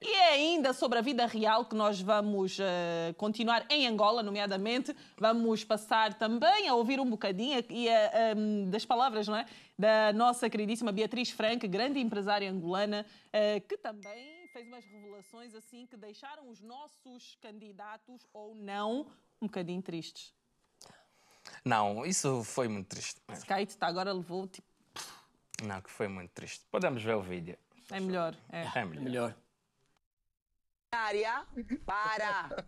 E é ainda sobre a vida real que nós vamos uh, continuar em Angola, nomeadamente. Vamos passar também a ouvir um bocadinho e, uh, um, das palavras não é? da nossa queridíssima Beatriz Frank, grande empresária angolana, uh, que também fez umas revelações assim que deixaram os nossos candidatos ou não um bocadinho tristes. Não, isso foi muito triste. O skate está agora levou tipo. Não, que foi muito triste. Podemos ver o vídeo. É melhor. É, é melhor. É melhor área para.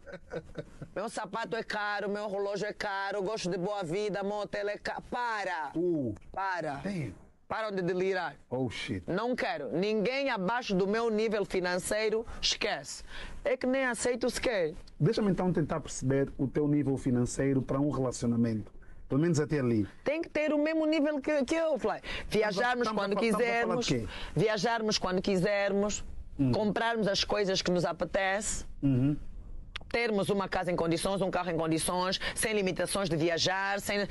Meu sapato é caro, meu relógio é caro, gosto de boa vida, motel é caro. Para! Uh, para! Damn. Para de delirar. Oh shit. Não quero. Ninguém abaixo do meu nível financeiro esquece. É que nem aceito sequer. Deixa-me então tentar perceber o teu nível financeiro para um relacionamento. Pelo menos até ali. Tem que ter o mesmo nível que, que eu, Fly. Viajarmos quando quisermos. Viajarmos quando quisermos Uhum. comprarmos as coisas que nos apetece. Uhum termos uma casa em condições, um carro em condições, sem limitações de viajar, sem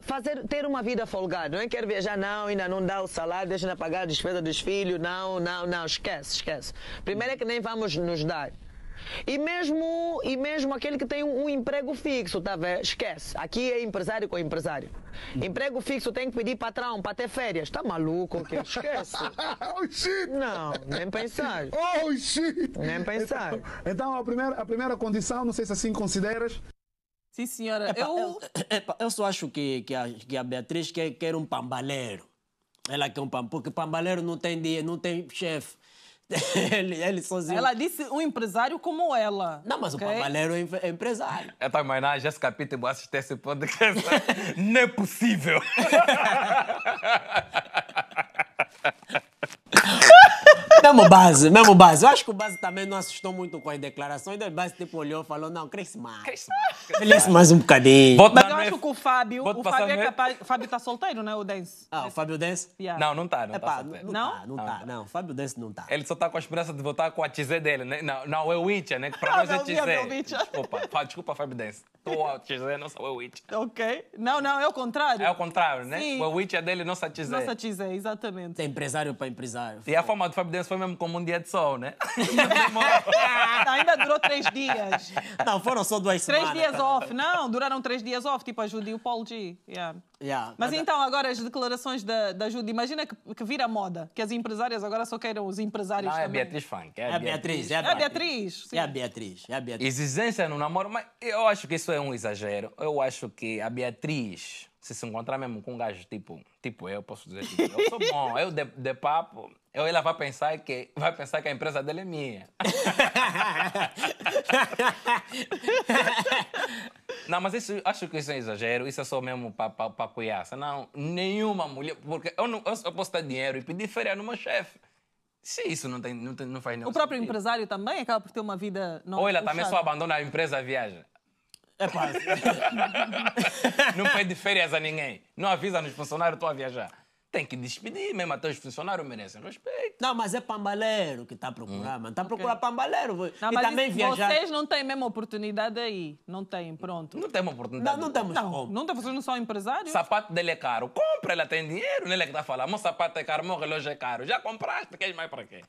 fazer ter uma vida folgada. Não é quero viajar não, ainda não dá o salário, deixa ainda pagar a despesa dos filhos, não, não, não, esquece, esquece. Primeiro é que nem vamos nos dar. E mesmo, e mesmo aquele que tem um, um emprego fixo, tá vendo? Esquece. Aqui é empresário com empresário. Emprego fixo tem que pedir patrão para ter férias. Tá maluco? Que esquece. oh, shit. Não, nem pensar. Oh, shit. Nem pensar. Então, então, a, primeira, a primeira condição, não sei se assim consideras, Sim, senhora. Epa, eu... Epa, eu só acho que, que, a, que a Beatriz quer, quer um pambaleiro. Ela quer um pambaleiro, porque pambaleiro não tem dia, não tem chefe. ele, sozinho. É ela disse um empresário como ela. Não, mas okay? o Pabalero é, é empresário. É para imaginar a Jéssica vou assistir esse podcast. Né? Não é possível. mesmo base, mesmo base. Eu acho que o base também não assustou muito com as declarações. Daí o base tipo olhou e falou: não, cresce mais. Cresce mais. Cresce mais um bocadinho. Vou Mas eu acho que o Fábio. Vou o Fábio é capaz. O Fábio tá solteiro, né? O Dance. Ah, o Fábio Dance? Yeah. Não, não tá. Não, Epá, é tá solteiro. não? Tá, não, tá, não tá. tá. Não, o Fábio Dance não tá. Ele só tá com a esperança de voltar com a Tizé dele, né? Não, não é o Witcher, né? Que pra ah, nós é Tizé. Desculpa, desculpa, Fábio Dance. Tua XZ, nossa Witch. Ok. Não, não, é o contrário. É o contrário, né? Sim. Witch é dele, nossa XZ. Nossa XZ, exatamente. Tem empresário para empresário. E a fama do Fábio Denso foi mesmo como um dia de sol, né? não, ainda durou três dias. Não, foram só duas três semanas. Três dias off. Não, duraram três dias off, tipo a Judy e o Paul G. Yeah. Yeah, Mas é- então, agora as declarações da, da Judy, imagina que, que vira moda, que as empresárias agora só queiram os empresários Não, é a também. Beatriz Funk. É, é a Beatriz. É, é a Beatriz. É a Beatriz. É a Beatriz. Exigência no namoro, mas eu acho que isso é um exagero. Eu acho que a Beatriz, se se encontrar mesmo com um gajo tipo, tipo eu, posso dizer tipo eu, sou bom, eu de, de papo, ela vai pensar que vai pensar que a empresa dele é minha. Não, mas isso, acho que isso é exagero. Isso é só mesmo para apoiar. Não, nenhuma mulher. Porque eu, não, eu posso dar dinheiro e pedir férias no meu chefe. Se isso não, tem, não, tem, não faz nenhum O próprio sentido. empresário também acaba por ter uma vida não Ou ele também só abandona a empresa e viaja. É quase. não pede férias a ninguém. Não avisa nos funcionários, estou a viajar tem que despedir mesmo, até os funcionários merecem respeito. Não, mas é pambaleiro que está a procurar, hum. mano. Está a procurar okay. pambaleiro. Não, e também viajar. Vocês não têm mesmo oportunidade aí. Não têm, pronto. Não temos oportunidade. Não, não temos não, como. Não, vocês não são empresários? Sapato dele é caro. Compra, ela tem dinheiro. Nele é que está a falar. Meu sapato é caro, meu relógio é caro. Já compraste, queres mais para quê?